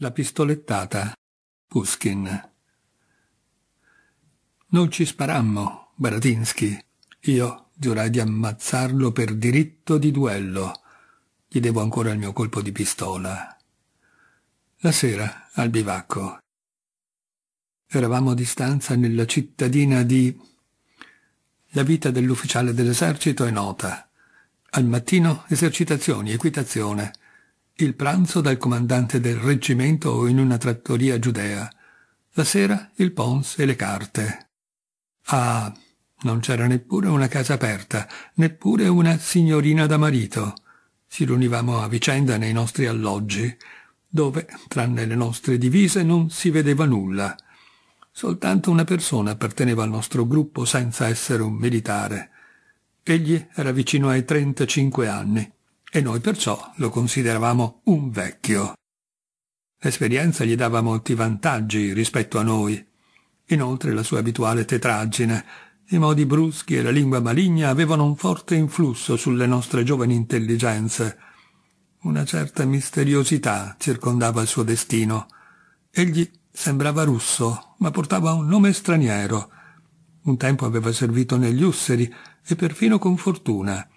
La pistolettata. Puskin. Non ci sparammo, Baratinsky. Io giurai di ammazzarlo per diritto di duello. Gli devo ancora il mio colpo di pistola. La sera, al bivacco. Eravamo a distanza nella cittadina di... La vita dell'ufficiale dell'esercito è nota. Al mattino esercitazioni, equitazione, il pranzo dal comandante del reggimento o in una trattoria giudea, la sera il pons e le carte. Ah, non c'era neppure una casa aperta, neppure una signorina da marito. Ci riunivamo a vicenda nei nostri alloggi, dove, tranne le nostre divise, non si vedeva nulla. Soltanto una persona apparteneva al nostro gruppo senza essere un militare. Egli era vicino ai 35 anni, e noi perciò lo consideravamo un vecchio. L'esperienza gli dava molti vantaggi rispetto a noi. Inoltre la sua abituale tetraggine, i modi bruschi e la lingua maligna avevano un forte influsso sulle nostre giovani intelligenze. Una certa misteriosità circondava il suo destino. Egli sembrava russo, ma portava un nome straniero. Un tempo aveva servito negli Usseri e perfino con fortuna.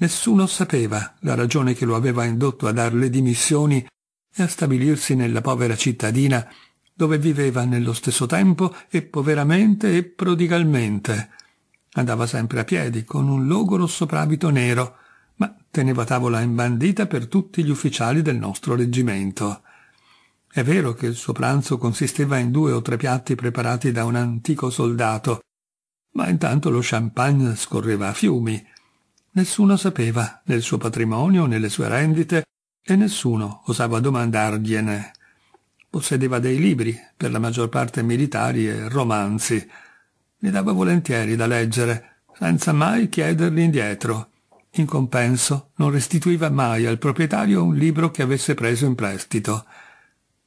Nessuno sapeva la ragione che lo aveva indotto a dar le dimissioni e a stabilirsi nella povera cittadina dove viveva nello stesso tempo e poveramente e prodigalmente. Andava sempre a piedi con un logoro soprabito nero, ma teneva tavola imbandita per tutti gli ufficiali del nostro reggimento. È vero che il suo pranzo consisteva in due o tre piatti preparati da un antico soldato, ma intanto lo champagne scorreva a fiumi Nessuno sapeva del suo patrimonio, nelle sue rendite, e nessuno osava domandargliene. Possedeva dei libri, per la maggior parte militari e romanzi. Li dava volentieri da leggere, senza mai chiederli indietro. In compenso non restituiva mai al proprietario un libro che avesse preso in prestito.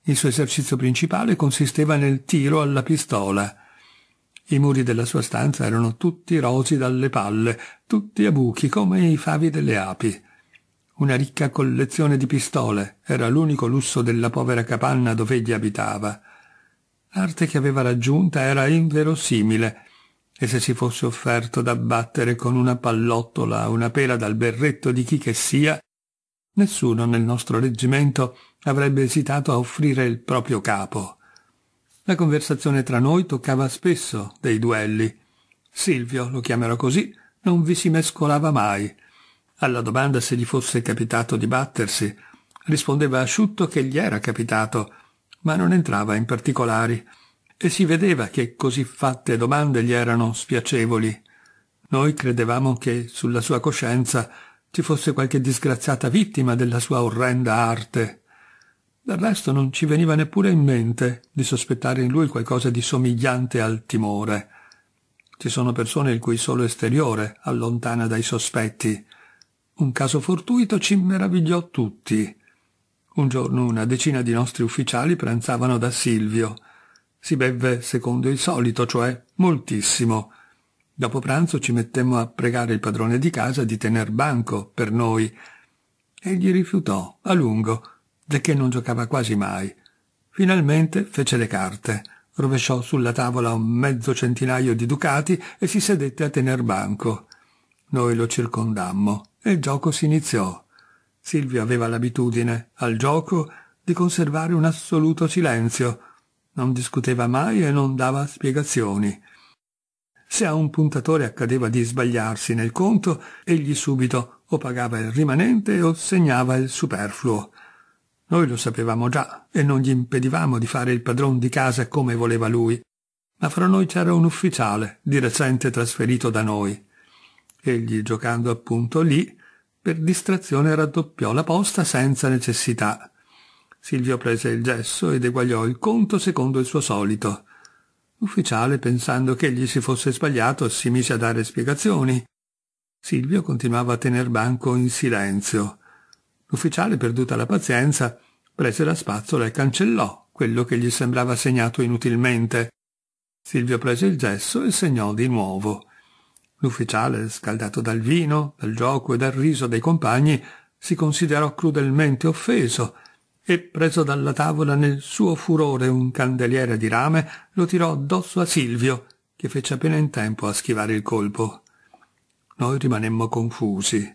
Il suo esercizio principale consisteva nel tiro alla pistola. I muri della sua stanza erano tutti rosi dalle palle, tutti a buchi come i favi delle api. Una ricca collezione di pistole era l'unico lusso della povera capanna dove egli abitava. L'arte che aveva raggiunta era inverosimile, e se si fosse offerto d'abbattere con una pallottola una pera dal berretto di chi che sia, nessuno nel nostro reggimento avrebbe esitato a offrire il proprio capo. La conversazione tra noi toccava spesso dei duelli. Silvio, lo chiamerò così, non vi si mescolava mai. Alla domanda se gli fosse capitato di battersi, rispondeva asciutto che gli era capitato, ma non entrava in particolari, e si vedeva che così fatte domande gli erano spiacevoli. Noi credevamo che sulla sua coscienza ci fosse qualche disgraziata vittima della sua orrenda arte. Del resto non ci veniva neppure in mente di sospettare in lui qualcosa di somigliante al timore. Ci sono persone il cui solo esteriore allontana dai sospetti. Un caso fortuito ci meravigliò tutti. Un giorno una decina di nostri ufficiali pranzavano da Silvio. Si bevve secondo il solito, cioè moltissimo. Dopo pranzo ci mettemmo a pregare il padrone di casa di tener banco per noi. Egli rifiutò a lungo Zecché non giocava quasi mai. Finalmente fece le carte, rovesciò sulla tavola un mezzo centinaio di ducati e si sedette a tener banco. Noi lo circondammo e il gioco si iniziò. Silvio aveva l'abitudine, al gioco, di conservare un assoluto silenzio. Non discuteva mai e non dava spiegazioni. Se a un puntatore accadeva di sbagliarsi nel conto, egli subito o pagava il rimanente o segnava il superfluo. Noi lo sapevamo già e non gli impedivamo di fare il padron di casa come voleva lui, ma fra noi c'era un ufficiale, di recente trasferito da noi. Egli, giocando appunto lì, per distrazione raddoppiò la posta senza necessità. Silvio prese il gesso ed eguagliò il conto secondo il suo solito. L'ufficiale, pensando che egli si fosse sbagliato, si mise a dare spiegazioni. Silvio continuava a tener banco in silenzio. L'ufficiale, perduta la pazienza, prese la spazzola e cancellò quello che gli sembrava segnato inutilmente. Silvio prese il gesso e segnò di nuovo. L'ufficiale, scaldato dal vino, dal gioco e dal riso dei compagni, si considerò crudelmente offeso e, preso dalla tavola nel suo furore un candeliere di rame, lo tirò addosso a Silvio, che fece appena in tempo a schivare il colpo. Noi rimanemmo confusi.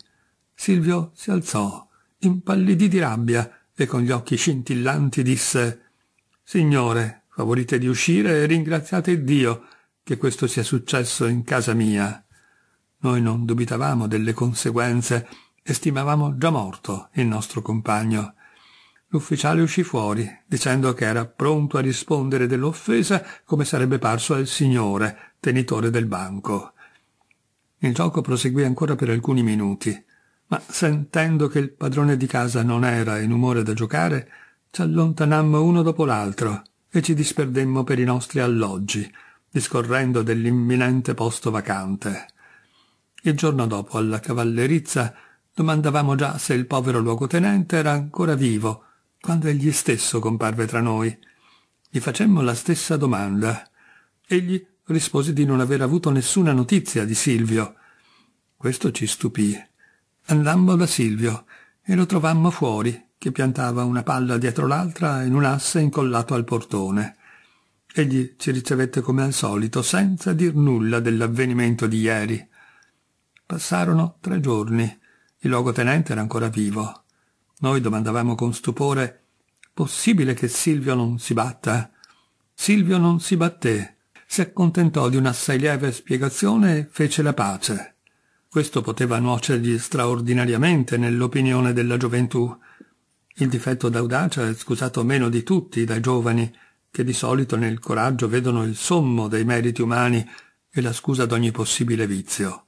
Silvio si alzò, impallidì di rabbia e con gli occhi scintillanti disse Signore, favorite di uscire e ringraziate Dio che questo sia successo in casa mia. Noi non dubitavamo delle conseguenze e stimavamo già morto il nostro compagno. L'ufficiale uscì fuori, dicendo che era pronto a rispondere dell'offesa come sarebbe parso al signore, tenitore del banco. Il gioco proseguì ancora per alcuni minuti ma sentendo che il padrone di casa non era in umore da giocare, ci allontanammo uno dopo l'altro e ci disperdemmo per i nostri alloggi, discorrendo dell'imminente posto vacante. Il giorno dopo, alla cavallerizza, domandavamo già se il povero luogotenente era ancora vivo, quando egli stesso comparve tra noi. Gli facemmo la stessa domanda. Egli rispose di non aver avuto nessuna notizia di Silvio. Questo ci stupì Andammo da Silvio e lo trovammo fuori, che piantava una palla dietro l'altra in un asse incollato al portone. Egli ci ricevette come al solito, senza dir nulla dell'avvenimento di ieri. Passarono tre giorni. Il luogotenente era ancora vivo. Noi domandavamo con stupore «Possibile che Silvio non si batta?» Silvio non si batté. Si accontentò di una assai lieve spiegazione e fece la pace. Questo poteva nuocergli straordinariamente nell'opinione della gioventù. Il difetto d'audacia è scusato meno di tutti dai giovani, che di solito nel coraggio vedono il sommo dei meriti umani e la scusa d'ogni possibile vizio.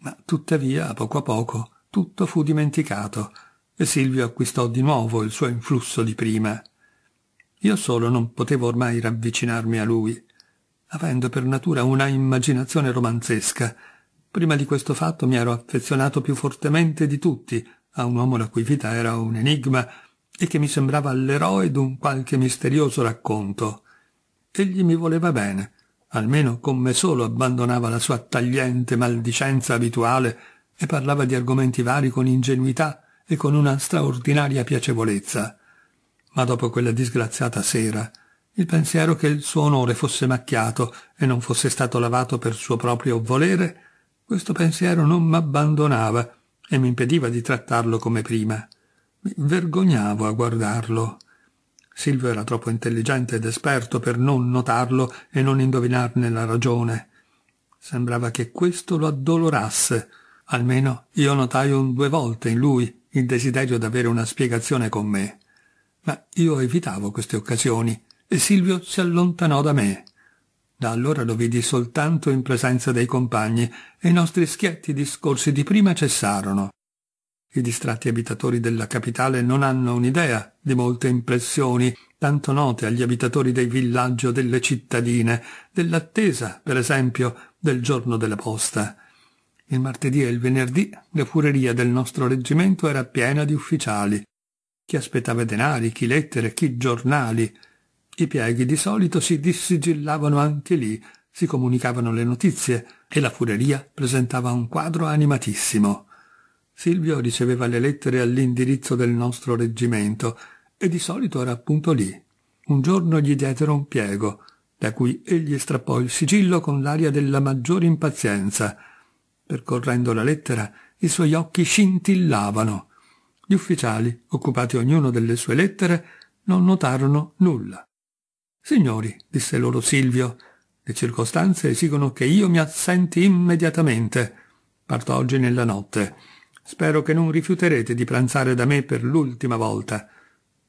Ma tuttavia, a poco a poco, tutto fu dimenticato, e Silvio acquistò di nuovo il suo influsso di prima. Io solo non potevo ormai ravvicinarmi a lui, avendo per natura una immaginazione romanzesca, Prima di questo fatto mi ero affezionato più fortemente di tutti a un uomo la cui vita era un enigma e che mi sembrava l'eroe d'un qualche misterioso racconto. Egli mi voleva bene, almeno con me solo abbandonava la sua tagliente maldicenza abituale e parlava di argomenti vari con ingenuità e con una straordinaria piacevolezza. Ma dopo quella disgraziata sera, il pensiero che il suo onore fosse macchiato e non fosse stato lavato per suo proprio volere questo pensiero non m'abbandonava e mi impediva di trattarlo come prima. Mi vergognavo a guardarlo. Silvio era troppo intelligente ed esperto per non notarlo e non indovinarne la ragione. Sembrava che questo lo addolorasse. Almeno io notai un due volte in lui il desiderio d'avere una spiegazione con me. Ma io evitavo queste occasioni e Silvio si allontanò da me. Da allora lo vidi soltanto in presenza dei compagni e i nostri schietti discorsi di prima cessarono. I distratti abitatori della capitale non hanno un'idea di molte impressioni, tanto note agli abitatori dei villaggi o delle cittadine, dell'attesa, per esempio, del giorno della posta. Il martedì e il venerdì la fureria del nostro reggimento era piena di ufficiali. Chi aspettava denari, chi lettere, chi giornali. I pieghi di solito si dissigillavano anche lì, si comunicavano le notizie e la fureria presentava un quadro animatissimo. Silvio riceveva le lettere all'indirizzo del nostro reggimento e di solito era appunto lì. Un giorno gli diedero un piego, da cui egli strappò il sigillo con l'aria della maggiore impazienza. Percorrendo la lettera, i suoi occhi scintillavano. Gli ufficiali, occupati ognuno delle sue lettere, non notarono nulla. Signori, disse loro Silvio, le circostanze esigono che io mi assenti immediatamente. Parto oggi nella notte. Spero che non rifiuterete di pranzare da me per l'ultima volta.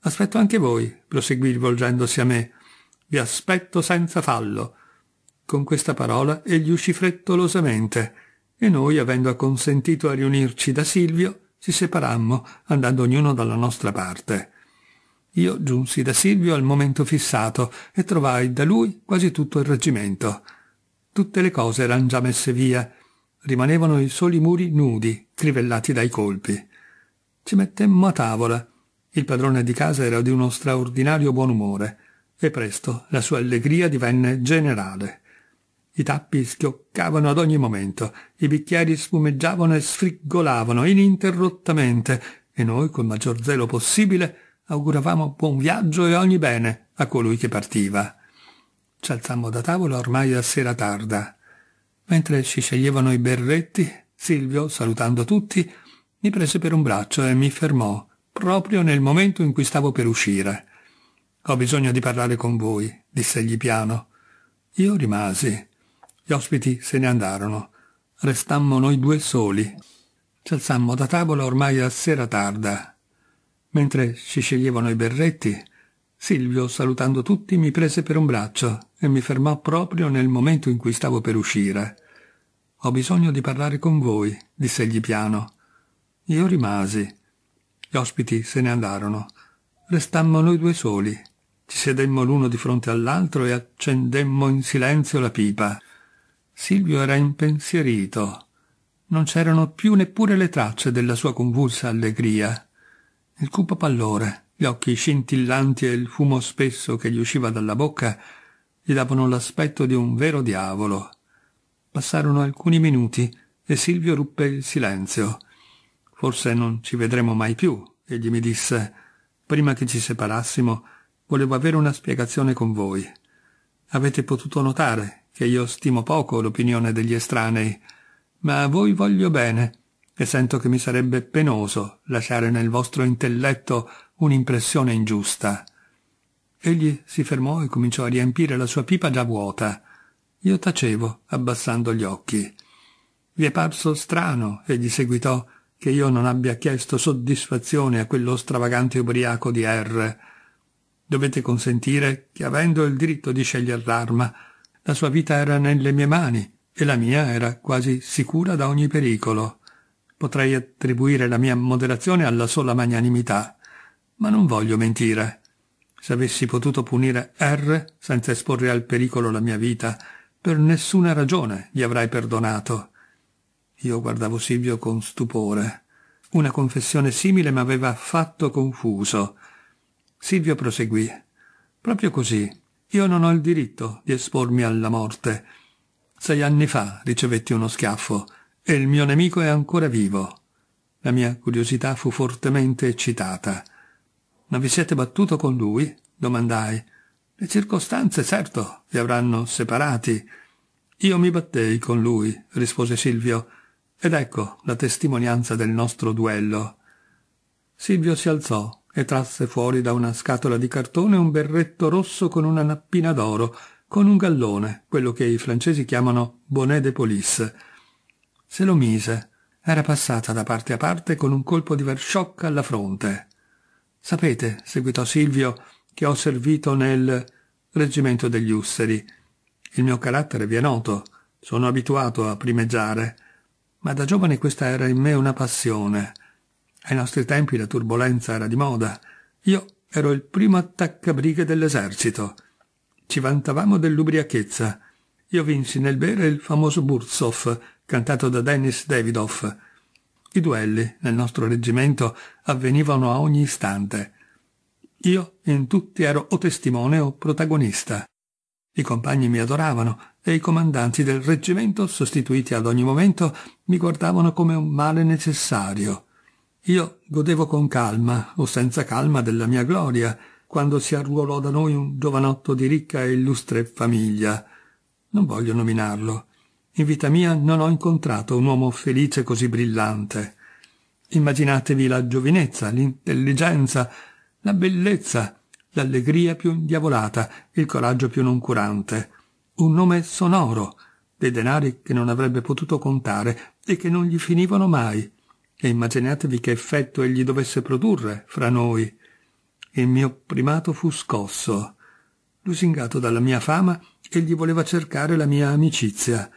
Aspetto anche voi, proseguì volgendosi a me. Vi aspetto senza fallo. Con questa parola egli uscì frettolosamente, e noi, avendo acconsentito a riunirci da Silvio, ci separammo, andando ognuno dalla nostra parte. Io giunsi da Silvio al momento fissato e trovai da lui quasi tutto il reggimento. Tutte le cose erano già messe via. Rimanevano i soli muri nudi, trivellati dai colpi. Ci mettemmo a tavola. Il padrone di casa era di uno straordinario buon umore e presto la sua allegria divenne generale. I tappi schioccavano ad ogni momento, i bicchieri spumeggiavano e sfriggolavano ininterrottamente e noi, col maggior zelo possibile, auguravamo buon viaggio e ogni bene a colui che partiva. Ci alzammo da tavola ormai a sera tarda. Mentre ci sceglievano i berretti, Silvio, salutando tutti, mi prese per un braccio e mi fermò, proprio nel momento in cui stavo per uscire. Ho bisogno di parlare con voi, dissegli piano. Io rimasi. Gli ospiti se ne andarono. Restammo noi due soli. Ci alzammo da tavola ormai a sera tarda. Mentre si sceglievano i berretti, Silvio, salutando tutti, mi prese per un braccio e mi fermò proprio nel momento in cui stavo per uscire. Ho bisogno di parlare con voi, diss'egli piano. Io rimasi. Gli ospiti se ne andarono. Restammo noi due soli. Ci sedemmo l'uno di fronte all'altro e accendemmo in silenzio la pipa. Silvio era impensierito. Non c'erano più neppure le tracce della sua convulsa allegria. Il cupo pallore, gli occhi scintillanti e il fumo spesso che gli usciva dalla bocca gli davano l'aspetto di un vero diavolo. Passarono alcuni minuti e Silvio ruppe il silenzio. Forse non ci vedremo mai più, egli mi disse. Prima che ci separassimo, volevo avere una spiegazione con voi. Avete potuto notare che io stimo poco l'opinione degli estranei, ma a voi voglio bene e sento che mi sarebbe penoso lasciare nel vostro intelletto un'impressione ingiusta. Egli si fermò e cominciò a riempire la sua pipa già vuota. Io tacevo, abbassando gli occhi. Vi è parso strano, egli seguitò, che io non abbia chiesto soddisfazione a quello stravagante ubriaco di R. Dovete consentire che, avendo il diritto di scegliere l'arma, la sua vita era nelle mie mani e la mia era quasi sicura da ogni pericolo. Potrei attribuire la mia moderazione alla sola magnanimità, ma non voglio mentire. Se avessi potuto punire R senza esporre al pericolo la mia vita, per nessuna ragione gli avrei perdonato. Io guardavo Silvio con stupore. Una confessione simile mi aveva affatto confuso. Silvio proseguì. Proprio così. Io non ho il diritto di espormi alla morte. Sei anni fa ricevetti uno schiaffo. E il mio nemico è ancora vivo. La mia curiosità fu fortemente eccitata. Ma vi siete battuto con lui? domandai. Le circostanze, certo, vi avranno separati. Io mi battei con lui, rispose Silvio, ed ecco la testimonianza del nostro duello. Silvio si alzò e trasse fuori da una scatola di cartone un berretto rosso con una nappina d'oro, con un gallone, quello che i francesi chiamano bonnet de police, se lo mise. Era passata da parte a parte con un colpo di versciocca alla fronte. Sapete, seguitò Silvio, che ho servito nel reggimento degli Usseri. Il mio carattere vi è noto, sono abituato a primeggiare, ma da giovane questa era in me una passione. Ai nostri tempi la turbolenza era di moda. Io ero il primo attaccabrighe dell'esercito. Ci vantavamo dell'ubriachezza. Io vinsi nel bere il famoso Burzoff, cantato da Dennis Davidoff. I duelli nel nostro reggimento avvenivano a ogni istante. Io in tutti ero o testimone o protagonista. I compagni mi adoravano e i comandanti del reggimento, sostituiti ad ogni momento, mi guardavano come un male necessario. Io godevo con calma o senza calma della mia gloria quando si arruolò da noi un giovanotto di ricca e illustre famiglia. Non voglio nominarlo. In vita mia non ho incontrato un uomo felice così brillante. Immaginatevi la giovinezza, l'intelligenza, la bellezza, l'allegria più indiavolata, il coraggio più noncurante. Un nome sonoro, dei denari che non avrebbe potuto contare e che non gli finivano mai. E immaginatevi che effetto egli dovesse produrre fra noi. Il mio primato fu scosso. Lusingato dalla mia fama, egli voleva cercare la mia amicizia.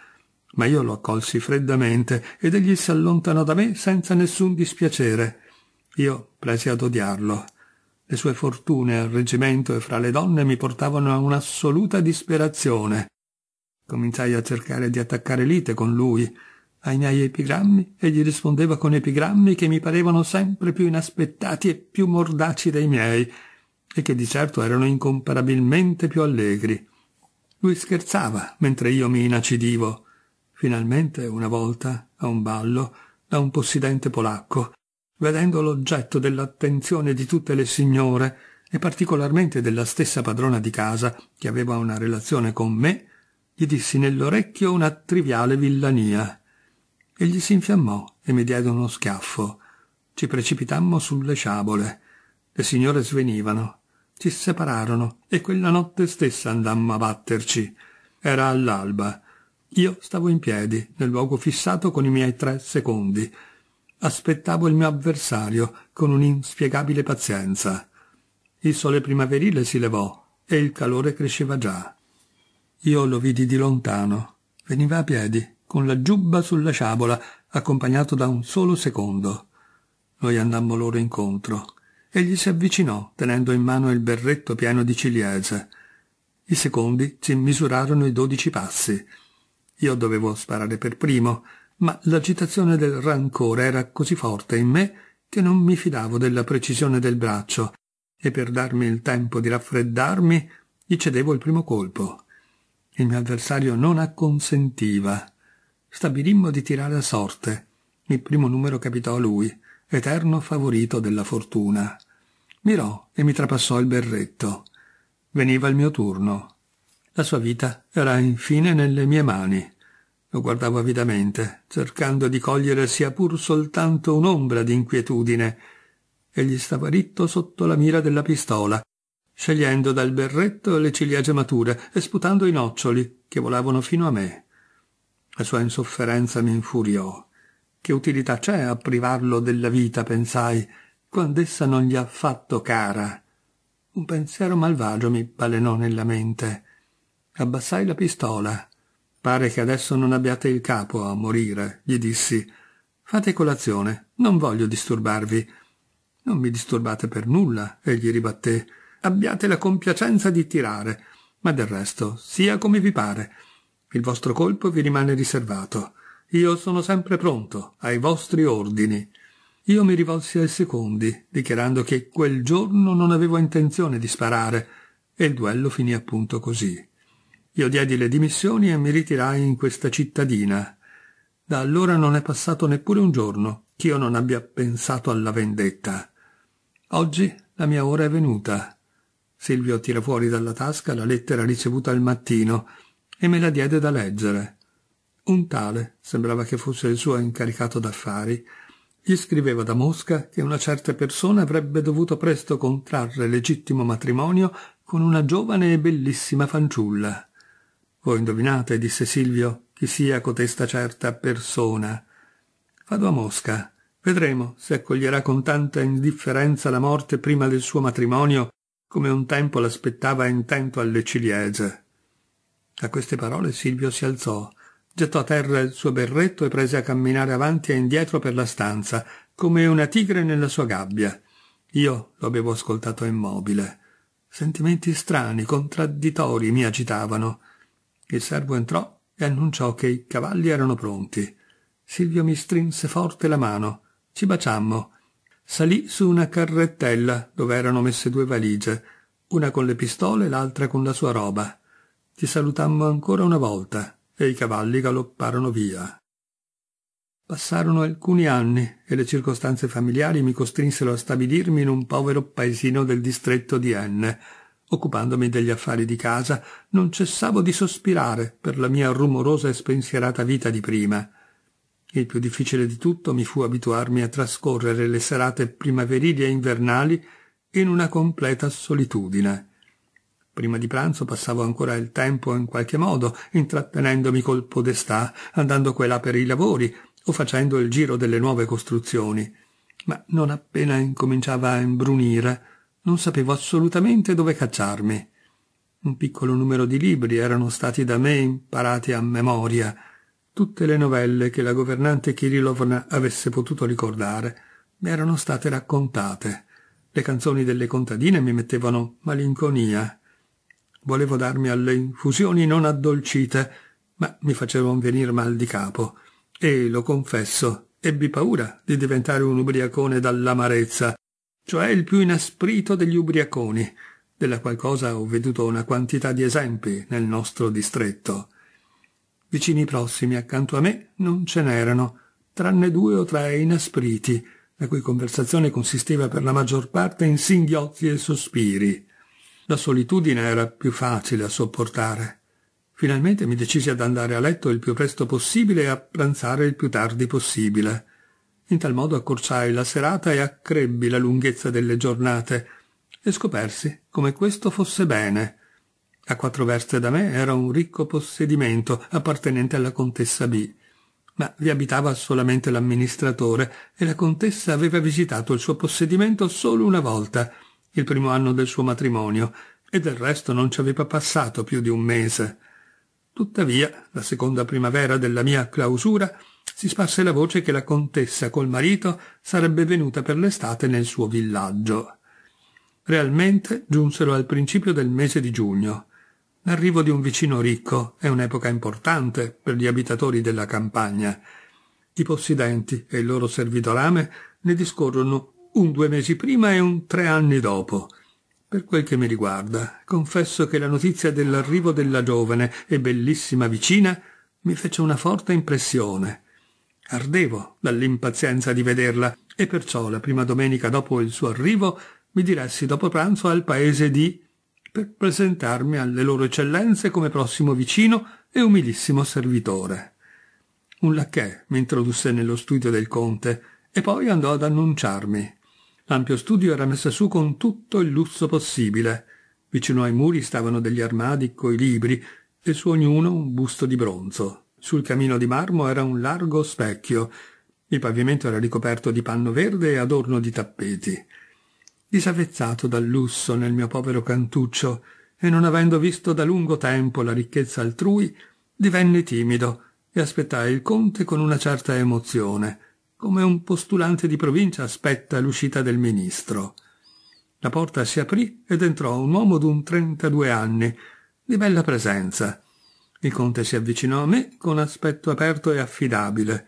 Ma io lo accolsi freddamente ed egli si allontanò da me senza nessun dispiacere. Io presi ad odiarlo. Le sue fortune al reggimento e fra le donne mi portavano a un'assoluta disperazione. Cominciai a cercare di attaccare lite con lui. Ai miei epigrammi egli rispondeva con epigrammi che mi parevano sempre più inaspettati e più mordaci dei miei, e che di certo erano incomparabilmente più allegri. Lui scherzava mentre io mi inacidivo finalmente una volta, a un ballo, da un possidente polacco, vedendo l'oggetto dell'attenzione di tutte le signore, e particolarmente della stessa padrona di casa, che aveva una relazione con me, gli dissi nell'orecchio una triviale villania. Egli si infiammò e mi diede uno schiaffo. Ci precipitammo sulle sciabole. Le signore svenivano. Ci separarono e quella notte stessa andammo a batterci. Era all'alba. Io stavo in piedi, nel luogo fissato con i miei tre secondi. Aspettavo il mio avversario con un'inspiegabile pazienza. Il sole primaverile si levò e il calore cresceva già. Io lo vidi di lontano. Veniva a piedi, con la giubba sulla sciabola, accompagnato da un solo secondo. Noi andammo loro incontro. Egli si avvicinò, tenendo in mano il berretto pieno di ciliegie. I secondi si misurarono i dodici passi. Io dovevo sparare per primo, ma l'agitazione del rancore era così forte in me che non mi fidavo della precisione del braccio e per darmi il tempo di raffreddarmi gli cedevo il primo colpo. Il mio avversario non acconsentiva. Stabilimmo di tirare a sorte. Il primo numero capitò a lui, eterno favorito della fortuna. Mirò e mi trapassò il berretto. Veniva il mio turno. La sua vita era infine nelle mie mani. Lo guardavo avidamente, cercando di cogliere sia pur soltanto un'ombra di inquietudine. Egli stava ritto sotto la mira della pistola, scegliendo dal berretto le ciliegie mature e sputando i noccioli che volavano fino a me. La sua insofferenza mi infuriò. Che utilità c'è a privarlo della vita, pensai, quando essa non gli ha fatto cara? Un pensiero malvagio mi balenò nella mente. Abbassai la pistola. Pare che adesso non abbiate il capo a morire, gli dissi. Fate colazione, non voglio disturbarvi. Non mi disturbate per nulla, egli ribatté. Abbiate la compiacenza di tirare, ma del resto sia come vi pare. Il vostro colpo vi rimane riservato. Io sono sempre pronto, ai vostri ordini. Io mi rivolsi ai secondi, dichiarando che quel giorno non avevo intenzione di sparare, e il duello finì appunto così. Io diedi le dimissioni e mi ritirai in questa cittadina. Da allora non è passato neppure un giorno ch'io non abbia pensato alla vendetta. Oggi la mia ora è venuta. Silvio tira fuori dalla tasca la lettera ricevuta al mattino e me la diede da leggere. Un tale, sembrava che fosse il suo incaricato d'affari, gli scriveva da Mosca che una certa persona avrebbe dovuto presto contrarre legittimo matrimonio con una giovane e bellissima fanciulla. Ho indovinato e disse Silvio chi sia cotesta certa persona. Vado a Mosca. Vedremo se accoglierà con tanta indifferenza la morte prima del suo matrimonio come un tempo l'aspettava intento alle ciliegie. A queste parole Silvio si alzò, gettò a terra il suo berretto e prese a camminare avanti e indietro per la stanza, come una tigre nella sua gabbia. Io lo avevo ascoltato immobile. Sentimenti strani, contradditori mi agitavano. Il servo entrò e annunciò che i cavalli erano pronti. Silvio mi strinse forte la mano. Ci baciammo. Salì su una carrettella dove erano messe due valigie, una con le pistole e l'altra con la sua roba. Ci salutammo ancora una volta e i cavalli galopparono via. Passarono alcuni anni e le circostanze familiari mi costrinsero a stabilirmi in un povero paesino del distretto di N, Occupandomi degli affari di casa, non cessavo di sospirare per la mia rumorosa e spensierata vita di prima. Il più difficile di tutto mi fu abituarmi a trascorrere le serate primaverili e invernali in una completa solitudine. Prima di pranzo passavo ancora il tempo in qualche modo, intrattenendomi col podestà, andando qua e là per i lavori o facendo il giro delle nuove costruzioni. Ma non appena incominciava a imbrunire, non sapevo assolutamente dove cacciarmi. Un piccolo numero di libri erano stati da me imparati a memoria, tutte le novelle che la governante Kirilovna avesse potuto ricordare mi erano state raccontate. Le canzoni delle contadine mi mettevano malinconia. Volevo darmi alle infusioni non addolcite, ma mi facevano venir mal di capo. E, lo confesso, ebbi paura di diventare un ubriacone dall'amarezza cioè il più inasprito degli ubriaconi, della qual cosa ho veduto una quantità di esempi nel nostro distretto. Vicini prossimi accanto a me non ce n'erano, tranne due o tre inaspriti, la cui conversazione consisteva per la maggior parte in singhiozzi e sospiri. La solitudine era più facile a sopportare. Finalmente mi decisi ad andare a letto il più presto possibile e a pranzare il più tardi possibile. In tal modo accorciai la serata e accrebbi la lunghezza delle giornate, e scopersi come questo fosse bene. A quattro verste da me era un ricco possedimento appartenente alla contessa B, ma vi abitava solamente l'amministratore e la contessa aveva visitato il suo possedimento solo una volta, il primo anno del suo matrimonio, e del resto non ci aveva passato più di un mese. Tuttavia, la seconda primavera della mia clausura, si sparse la voce che la contessa col marito sarebbe venuta per l'estate nel suo villaggio. Realmente giunsero al principio del mese di giugno. L'arrivo di un vicino ricco è un'epoca importante per gli abitatori della campagna. I possidenti e il loro servitorame ne discorrono un due mesi prima e un tre anni dopo. Per quel che mi riguarda, confesso che la notizia dell'arrivo della giovane e bellissima vicina mi fece una forte impressione Ardevo dall'impazienza di vederla e perciò la prima domenica dopo il suo arrivo mi diressi dopo pranzo al paese di per presentarmi alle loro eccellenze come prossimo vicino e umilissimo servitore. Un lacchè mi introdusse nello studio del conte e poi andò ad annunciarmi. L'ampio studio era messo su con tutto il lusso possibile. Vicino ai muri stavano degli armadi coi libri e su ognuno un busto di bronzo. Sul camino di marmo era un largo specchio. Il pavimento era ricoperto di panno verde e adorno di tappeti. Disavvezzato dal lusso nel mio povero cantuccio e non avendo visto da lungo tempo la ricchezza altrui, divenne timido e aspettai il conte con una certa emozione, come un postulante di provincia aspetta l'uscita del ministro. La porta si aprì ed entrò un uomo d'un trentadue anni, di bella presenza, il conte si avvicinò a me con aspetto aperto e affidabile.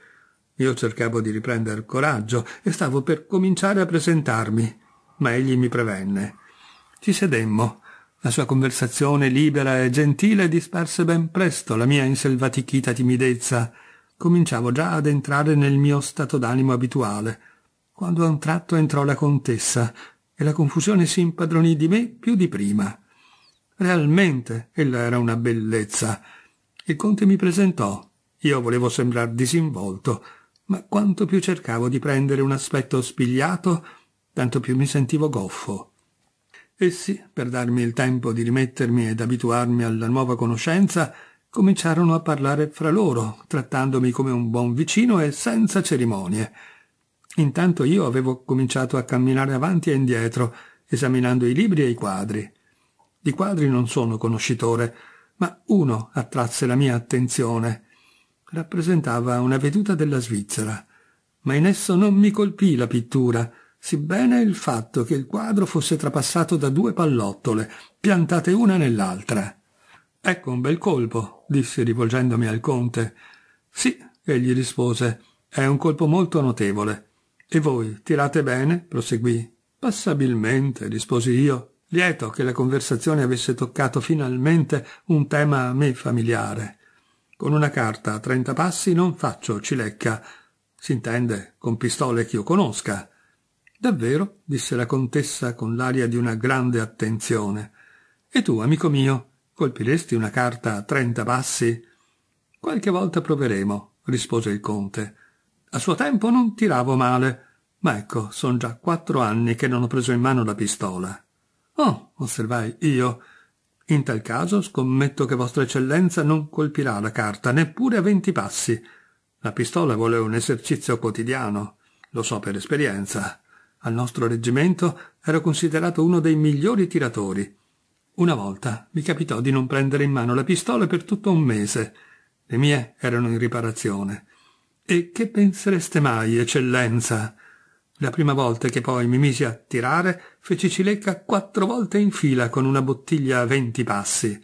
Io cercavo di riprendere coraggio e stavo per cominciare a presentarmi, ma egli mi prevenne. Ci sedemmo. La sua conversazione libera e gentile disperse ben presto la mia inselvatichita timidezza. Cominciavo già ad entrare nel mio stato d'animo abituale, quando a un tratto entrò la contessa e la confusione si impadronì di me più di prima. Realmente ella era una bellezza il conte mi presentò. Io volevo sembrar disinvolto, ma quanto più cercavo di prendere un aspetto spigliato, tanto più mi sentivo goffo. Essi, per darmi il tempo di rimettermi ed abituarmi alla nuova conoscenza, cominciarono a parlare fra loro, trattandomi come un buon vicino e senza cerimonie. Intanto io avevo cominciato a camminare avanti e indietro, esaminando i libri e i quadri. Di quadri non sono conoscitore, ma uno attrasse la mia attenzione. Rappresentava una veduta della Svizzera, ma in esso non mi colpì la pittura, sebbene il fatto che il quadro fosse trapassato da due pallottole, piantate una nell'altra. Ecco un bel colpo, disse rivolgendomi al conte. Sì, egli rispose, è un colpo molto notevole. E voi tirate bene? proseguì. Passabilmente, risposi io, lieto che la conversazione avesse toccato finalmente un tema a me familiare. Con una carta a trenta passi non faccio cilecca, s'intende, con pistole che io conosca. Davvero, disse la contessa con l'aria di una grande attenzione. E tu, amico mio, colpiresti una carta a trenta passi? Qualche volta proveremo, rispose il conte. A suo tempo non tiravo male, ma ecco, son già quattro anni che non ho preso in mano la pistola. Oh, osservai io. In tal caso scommetto che Vostra Eccellenza non colpirà la carta neppure a venti passi. La pistola vuole un esercizio quotidiano, lo so per esperienza. Al nostro reggimento ero considerato uno dei migliori tiratori. Una volta mi capitò di non prendere in mano la pistola per tutto un mese. Le mie erano in riparazione. E che pensereste mai, Eccellenza? La prima volta che poi mi misi a tirare, feci cilecca quattro volte in fila con una bottiglia a venti passi.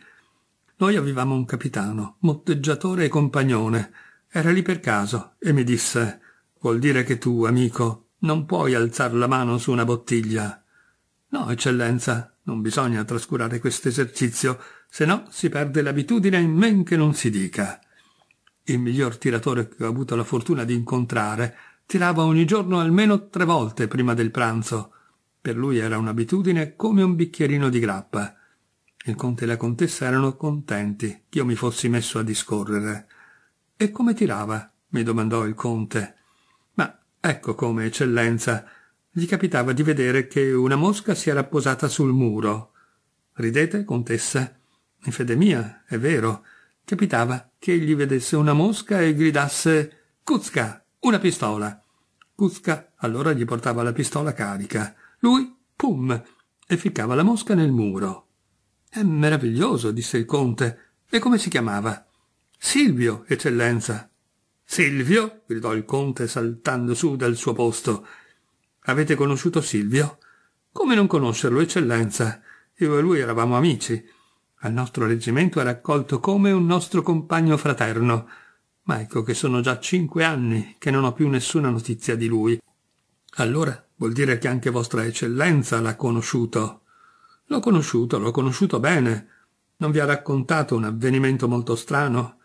Noi avevamo un capitano, motteggiatore e compagnone. Era lì per caso e mi disse «Vuol dire che tu, amico, non puoi alzar la mano su una bottiglia». «No, eccellenza, non bisogna trascurare questo esercizio, se no si perde l'abitudine in men che non si dica». Il miglior tiratore che ho avuto la fortuna di incontrare tirava ogni giorno almeno tre volte prima del pranzo. Per lui era un'abitudine come un bicchierino di grappa. Il conte e la contessa erano contenti che io mi fossi messo a discorrere. E come tirava? mi domandò il conte. Ma ecco come, eccellenza, gli capitava di vedere che una mosca si era posata sul muro. Ridete, contessa? In fede mia, è vero. Capitava che egli vedesse una mosca e gridasse «Kuzka!» Una pistola. Kuzka allora gli portava la pistola carica. Lui, pum, e ficcava la mosca nel muro. È meraviglioso, disse il conte. E come si chiamava? Silvio, eccellenza. Silvio? gridò il conte saltando su dal suo posto. Avete conosciuto Silvio? Come non conoscerlo, eccellenza? Io e lui eravamo amici. Al nostro reggimento era accolto come un nostro compagno fraterno ma ecco che sono già cinque anni che non ho più nessuna notizia di lui. Allora vuol dire che anche vostra eccellenza l'ha conosciuto. L'ho conosciuto, l'ho conosciuto bene. Non vi ha raccontato un avvenimento molto strano?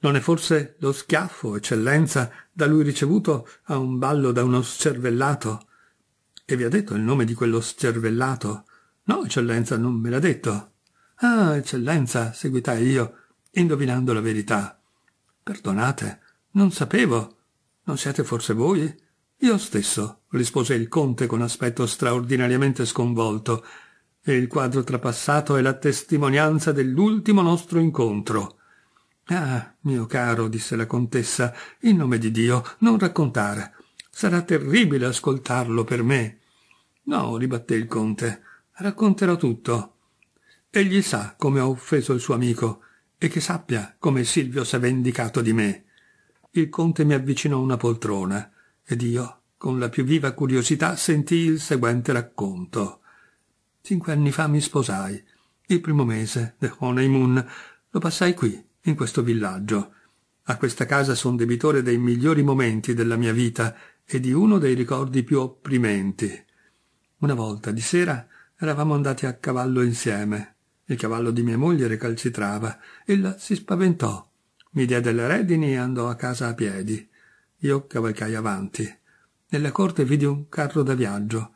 Non è forse lo schiaffo, eccellenza, da lui ricevuto a un ballo da uno scervellato? E vi ha detto il nome di quello scervellato? No, eccellenza, non me l'ha detto. Ah, eccellenza, seguitai io, indovinando la verità. Perdonate, non sapevo. Non siete forse voi? Io stesso, rispose il conte con aspetto straordinariamente sconvolto. E il quadro trapassato è la testimonianza dell'ultimo nostro incontro. Ah, mio caro, disse la contessa, in nome di Dio, non raccontare. Sarà terribile ascoltarlo per me. No, ribatté il conte, racconterò tutto. Egli sa come ha offeso il suo amico e che sappia come Silvio s'è vendicato di me. Il conte mi avvicinò una poltrona ed io, con la più viva curiosità, sentii il seguente racconto. Cinque anni fa mi sposai. Il primo mese, the honeymoon, lo passai qui, in questo villaggio. A questa casa son debitore dei migliori momenti della mia vita e di uno dei ricordi più opprimenti. Una volta di sera eravamo andati a cavallo insieme. Il cavallo di mia moglie recalcitrava. Ella si spaventò. Mi diede le redini e andò a casa a piedi. Io cavalcai avanti. Nella corte vidi un carro da viaggio.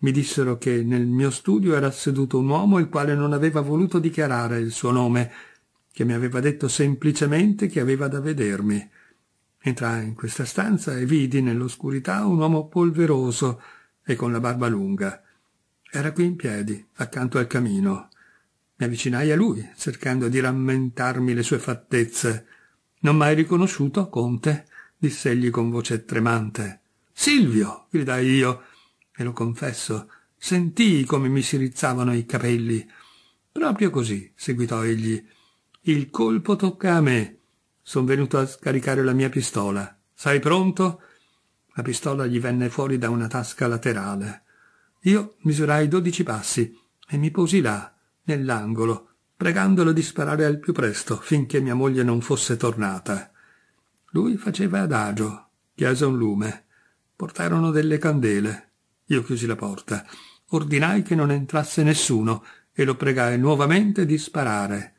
Mi dissero che nel mio studio era seduto un uomo il quale non aveva voluto dichiarare il suo nome, che mi aveva detto semplicemente che aveva da vedermi. Entrai in questa stanza e vidi nell'oscurità un uomo polveroso e con la barba lunga. Era qui in piedi, accanto al camino. Mi avvicinai a lui, cercando di rammentarmi le sue fattezze. Non m'hai riconosciuto, conte? diss'egli con voce tremante. Silvio! gridai io, e lo confesso, sentii come mi si rizzavano i capelli. Proprio così, seguitò egli. Il colpo tocca a me. Son venuto a scaricare la mia pistola. Sei pronto? La pistola gli venne fuori da una tasca laterale. Io misurai dodici passi e mi posi là, nell'angolo, pregandolo di sparare al più presto, finché mia moglie non fosse tornata. Lui faceva adagio, chiese un lume. Portarono delle candele. Io chiusi la porta. Ordinai che non entrasse nessuno e lo pregai nuovamente di sparare.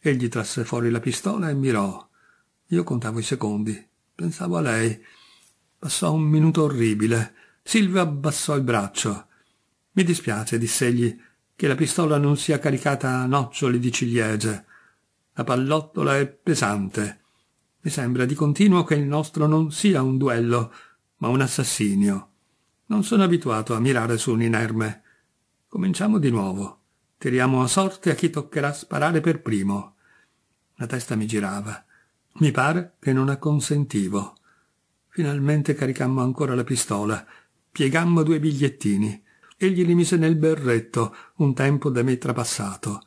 Egli trasse fuori la pistola e mirò. Io contavo i secondi. Pensavo a lei. Passò un minuto orribile. Silvio abbassò il braccio. Mi dispiace, diss'egli che la pistola non sia caricata a noccioli di ciliegie. La pallottola è pesante. Mi sembra di continuo che il nostro non sia un duello, ma un assassinio. Non sono abituato a mirare su un inerme. Cominciamo di nuovo. Tiriamo a sorte a chi toccherà sparare per primo. La testa mi girava. Mi pare che non acconsentivo. Finalmente caricammo ancora la pistola. Piegammo due bigliettini. Egli li mise nel berretto, un tempo da me trapassato.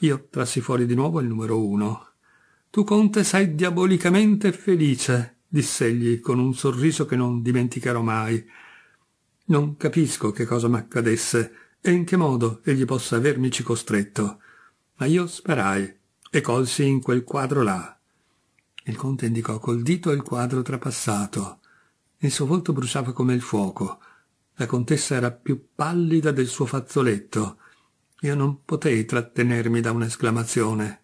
Io trassi fuori di nuovo il numero uno. Tu, Conte, sei diabolicamente felice, diss'egli con un sorriso che non dimenticherò mai. Non capisco che cosa m'accadesse e in che modo egli possa avermici costretto. Ma io sparai e colsi in quel quadro là. Il conte indicò col dito il quadro trapassato. Il suo volto bruciava come il fuoco. La contessa era più pallida del suo fazzoletto. Io non potei trattenermi da un'esclamazione.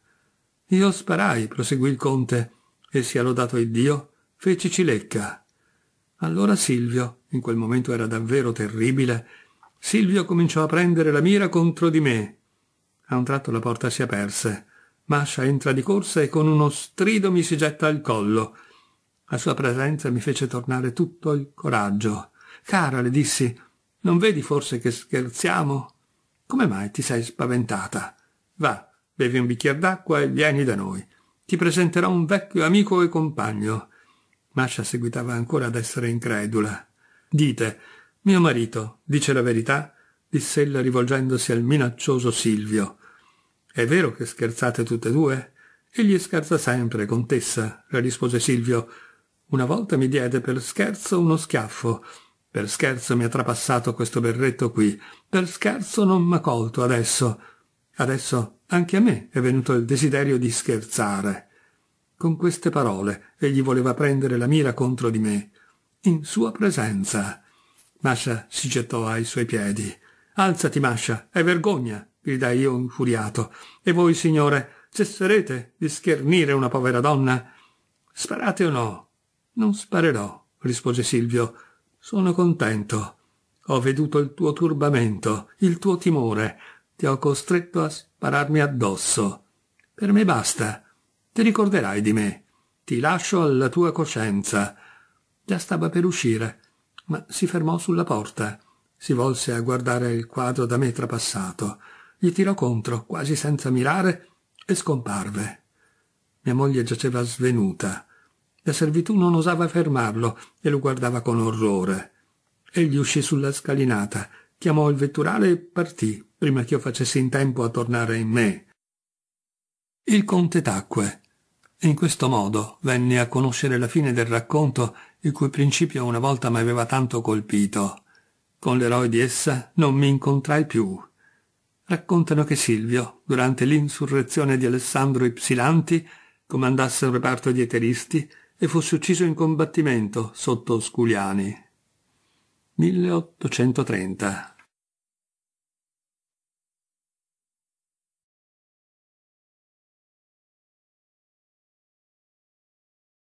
Io sparai, proseguì il conte, e sia lodato il Dio, feci cilecca. Allora Silvio, in quel momento era davvero terribile, Silvio cominciò a prendere la mira contro di me. A un tratto la porta si aperse. Masha entra di corsa e con uno strido mi si getta al collo. La sua presenza mi fece tornare tutto il coraggio. Cara, le dissi, non vedi forse che scherziamo? Come mai ti sei spaventata? Va, bevi un bicchiere d'acqua e vieni da noi. Ti presenterò un vecchio amico e compagno. Masha seguitava ancora ad essere incredula. Dite, mio marito, dice la verità? disse ella rivolgendosi al minaccioso Silvio. È vero che scherzate tutte e due? Egli scherza sempre, contessa, le rispose Silvio. Una volta mi diede per scherzo uno schiaffo, per scherzo mi ha trapassato questo berretto qui. Per scherzo non m'ha colto adesso. Adesso anche a me è venuto il desiderio di scherzare. Con queste parole egli voleva prendere la mira contro di me. In sua presenza. Masha si gettò ai suoi piedi. Alzati, Masha, è vergogna, gridai io infuriato. E voi, signore, cesserete di schernire una povera donna? Sparate o no? Non sparerò, rispose Silvio, sono contento. Ho veduto il tuo turbamento, il tuo timore. Ti ho costretto a spararmi addosso. Per me basta. Ti ricorderai di me. Ti lascio alla tua coscienza. Già stava per uscire, ma si fermò sulla porta. Si volse a guardare il quadro da me trapassato. Gli tirò contro, quasi senza mirare, e scomparve. Mia moglie giaceva svenuta. La servitù non osava fermarlo e lo guardava con orrore. Egli uscì sulla scalinata, chiamò il vetturale e partì, prima che io facessi in tempo a tornare in me. Il conte tacque. In questo modo venne a conoscere la fine del racconto il cui principio una volta mi aveva tanto colpito. Con l'eroe di essa non mi incontrai più. Raccontano che Silvio, durante l'insurrezione di Alessandro Ipsilanti, comandasse un reparto di eteristi e fosse ucciso in combattimento sotto Sculiani. 1830